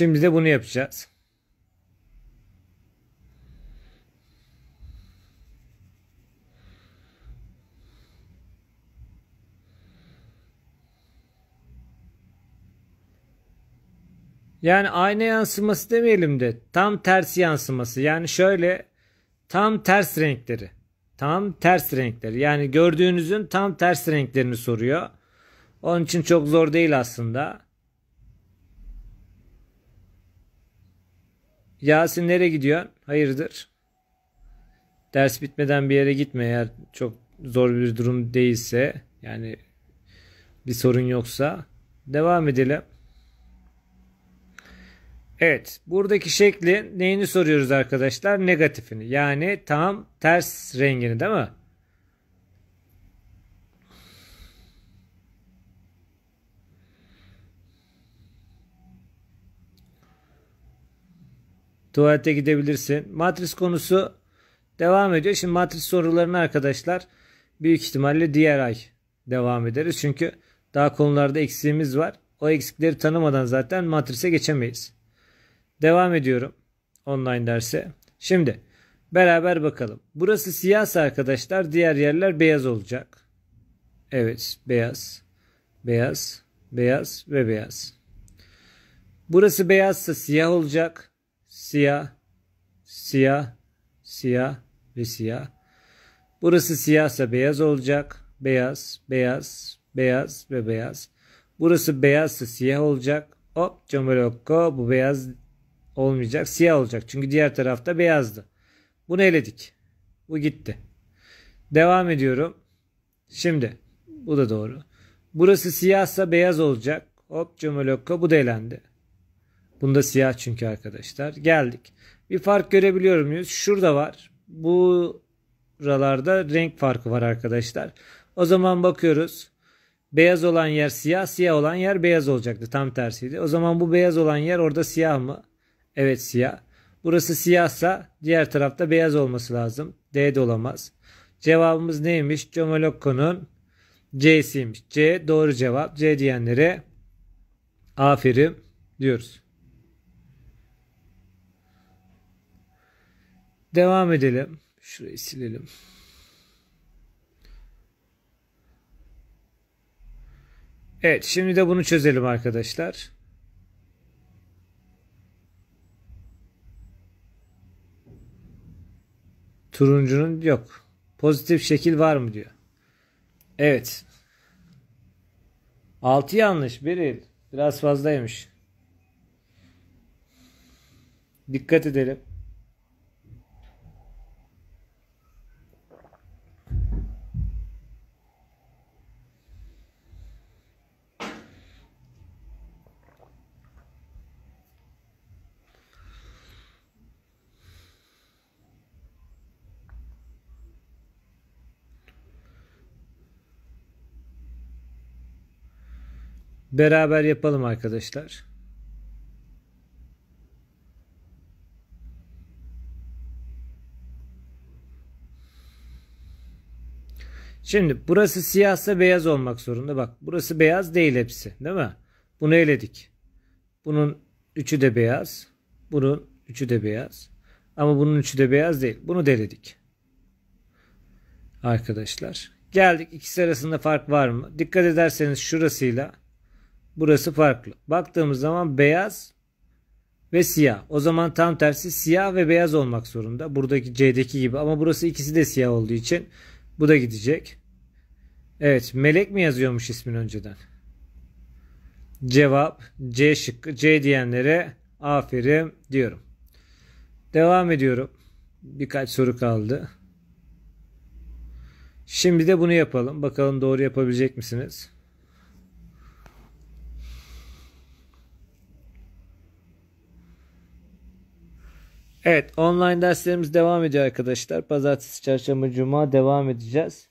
Şimdi de bunu yapacağız. Yani ayna yansıması demeyelim de tam tersi yansıması. Yani şöyle tam ters renkleri. Tam ters renkleri. Yani gördüğünüzün tam ters renklerini soruyor. Onun için çok zor değil aslında. Yasin nereye gidiyor? Hayırdır? Ders bitmeden bir yere gitme eğer çok zor bir durum değilse yani bir sorun yoksa devam edelim. Evet buradaki şekli neyini soruyoruz arkadaşlar? Negatifini yani tam ters rengini değil mi? Tuvalete gidebilirsin. Matris konusu devam ediyor. Şimdi matris sorularını arkadaşlar büyük ihtimalle diğer ay devam ederiz. Çünkü daha konularda eksiğimiz var. O eksikleri tanımadan zaten matrise geçemeyiz. Devam ediyorum online derse. Şimdi beraber bakalım. Burası siyahsa arkadaşlar diğer yerler beyaz olacak. Evet beyaz, beyaz, beyaz ve beyaz. Burası beyazsa siyah olacak siyah, siyah, siyah ve siyah. Burası siyahsa beyaz olacak. Beyaz, beyaz, beyaz ve beyaz. Burası beyazsa siyah olacak. Hop camolokko bu beyaz olmayacak. Siyah olacak. Çünkü diğer tarafta beyazdı. Bunu eledik. Bu gitti. Devam ediyorum. Şimdi bu da doğru. Burası siyahsa beyaz olacak. Hop camolokko bu da elendi. Bunda siyah çünkü arkadaşlar. Geldik. Bir fark görebiliyor muyuz? Şurada var. Bu ralarda renk farkı var arkadaşlar. O zaman bakıyoruz. Beyaz olan yer siyah, siyah olan yer beyaz olacaktı. Tam tersiydi. O zaman bu beyaz olan yer orada siyah mı? Evet siyah. Burası siyahsa diğer tarafta beyaz olması lazım. D de olamaz. Cevabımız neymiş? Comolokko'nun C'siymiş. C doğru cevap. C diyenlere aferin diyoruz. Devam edelim. Şurayı silelim. Evet şimdi de bunu çözelim arkadaşlar. Turuncunun yok. Pozitif şekil var mı diyor. Evet. 6 yanlış Beril. Biraz fazlaymış. Dikkat edelim. Beraber yapalım arkadaşlar. Şimdi burası siyahsa beyaz olmak zorunda. Bak burası beyaz değil hepsi değil mi? Bunu eledik. Bunun üçü de beyaz. Bunun üçü de beyaz. Ama bunun üçü de beyaz değil. Bunu da eledik. Arkadaşlar. Geldik ikisi arasında fark var mı? Dikkat ederseniz şurasıyla Burası farklı. Baktığımız zaman beyaz ve siyah. O zaman tam tersi siyah ve beyaz olmak zorunda. Buradaki C'deki gibi ama burası ikisi de siyah olduğu için bu da gidecek. Evet melek mi yazıyormuş ismin önceden? Cevap C şıkkı. C diyenlere aferin diyorum. Devam ediyorum. Birkaç soru kaldı. Şimdi de bunu yapalım. Bakalım doğru yapabilecek misiniz? Evet online derslerimiz devam ediyor arkadaşlar. Pazartesi, çarşamba, cuma devam edeceğiz.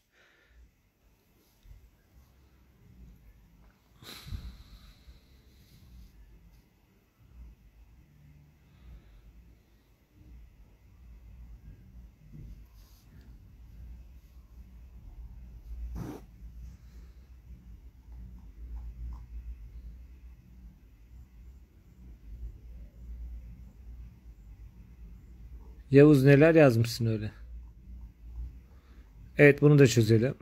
Yavuz neler yazmışsın öyle. Evet bunu da çözelim.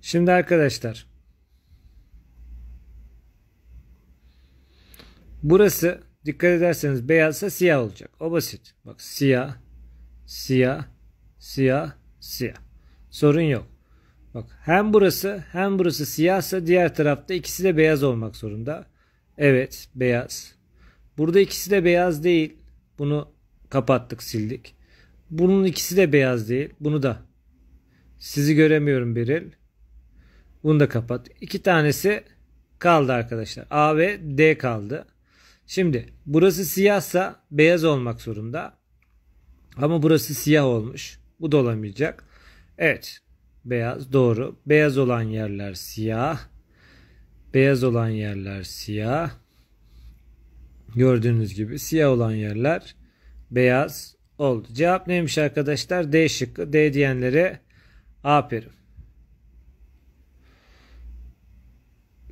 Şimdi arkadaşlar burası dikkat ederseniz beyazsa siyah olacak. O basit. Bak siyah, siyah, siyah, siyah. Sorun yok. Bak hem burası hem burası siyahsa diğer tarafta ikisi de beyaz olmak zorunda. Evet beyaz. Burada ikisi de beyaz değil. Bunu kapattık sildik. Bunun ikisi de beyaz değil. Bunu da. Sizi göremiyorum Beril. Bunu da kapat. İki tanesi kaldı arkadaşlar. A ve D kaldı. Şimdi burası siyahsa beyaz olmak zorunda. Ama burası siyah olmuş. Bu da Evet. Beyaz doğru. Beyaz olan yerler siyah. Beyaz olan yerler siyah. Gördüğünüz gibi siyah olan yerler beyaz oldu. Cevap neymiş arkadaşlar? D şıkkı. D diyenlere aferin.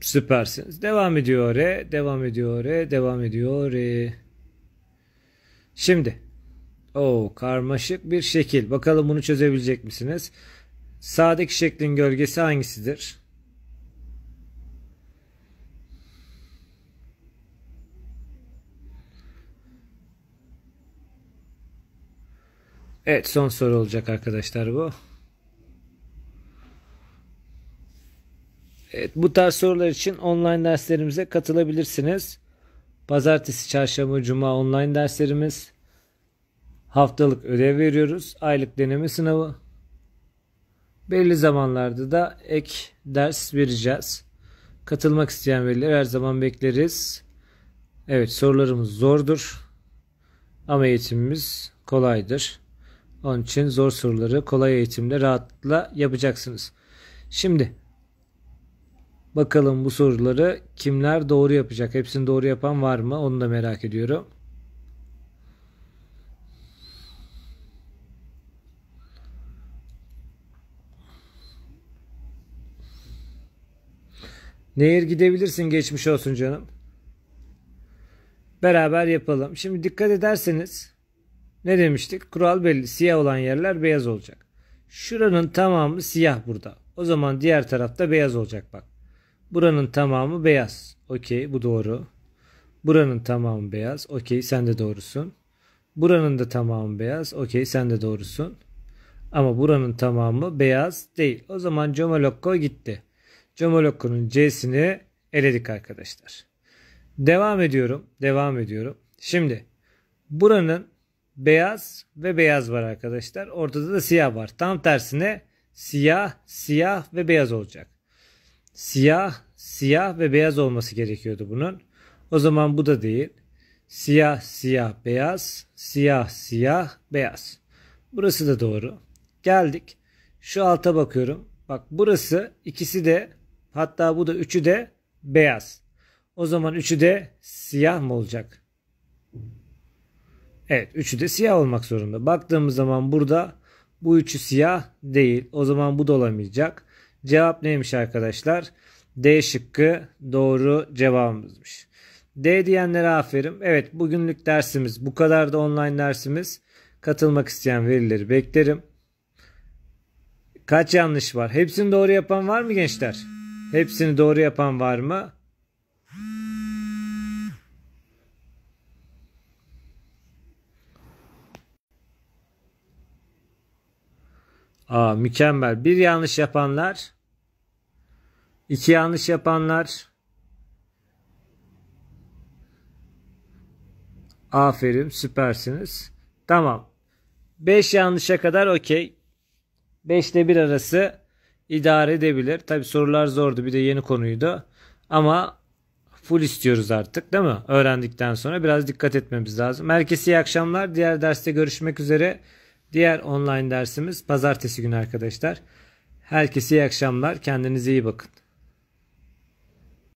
Süpersiniz. Devam ediyor re, devam ediyor re, devam ediyor re. Şimdi o karmaşık bir şekil. Bakalım bunu çözebilecek misiniz? Sağdaki şeklin gölgesi hangisidir? Evet son soru olacak arkadaşlar bu. Evet, bu tarz sorular için online derslerimize katılabilirsiniz. Pazartesi, çarşamba, cuma online derslerimiz. Haftalık ödev veriyoruz. Aylık deneme sınavı. Belli zamanlarda da ek ders vereceğiz. Katılmak isteyen veliler her zaman bekleriz. Evet sorularımız zordur. Ama eğitimimiz kolaydır. Onun için zor soruları kolay eğitimle rahatla yapacaksınız. Şimdi bakalım bu soruları kimler doğru yapacak? Hepsini doğru yapan var mı? Onu da merak ediyorum. Nehir gidebilirsin geçmiş olsun canım. Beraber yapalım. Şimdi dikkat ederseniz ne demiştik? Kural belli. Siyah olan yerler beyaz olacak. Şuranın tamamı siyah burada. O zaman diğer tarafta beyaz olacak bak. Buranın tamamı beyaz. Okey bu doğru. Buranın tamamı beyaz. Okey sen de doğrusun. Buranın da tamamı beyaz. Okey sen de doğrusun. Ama buranın tamamı beyaz değil. O zaman Comolokko gitti. Comolokko'nun C'sini eledik arkadaşlar. Devam ediyorum. Devam ediyorum. Şimdi buranın beyaz ve beyaz var arkadaşlar. Ortada da siyah var. Tam tersine siyah, siyah ve beyaz olacak. Siyah, siyah ve beyaz olması gerekiyordu bunun. O zaman bu da değil. Siyah, siyah, beyaz, siyah, siyah, beyaz. Burası da doğru. Geldik. Şu alta bakıyorum. Bak burası ikisi de hatta bu da üçü de beyaz. O zaman üçü de siyah mı olacak? Evet üçü de siyah olmak zorunda. Baktığımız zaman burada bu üçü siyah değil. O zaman bu da olamayacak. Cevap neymiş arkadaşlar? D şıkkı doğru cevabımızmış. D diyenlere aferin. Evet bugünlük dersimiz bu kadar da online dersimiz. Katılmak isteyen verileri beklerim. Kaç yanlış var? Hepsini doğru yapan var mı gençler? Hepsini doğru yapan var mı? Aa, mükemmel. Bir yanlış yapanlar. iki yanlış yapanlar. Aferin süpersiniz. Tamam. 5 yanlışa kadar okey. 5 ile 1 arası idare edebilir. Tabi sorular zordu bir de yeni konuydu. Ama full istiyoruz artık değil mi? Öğrendikten sonra biraz dikkat etmemiz lazım. Herkese iyi akşamlar. Diğer derste görüşmek üzere. Diğer online dersimiz pazartesi günü arkadaşlar. Herkese iyi akşamlar. Kendinize iyi bakın.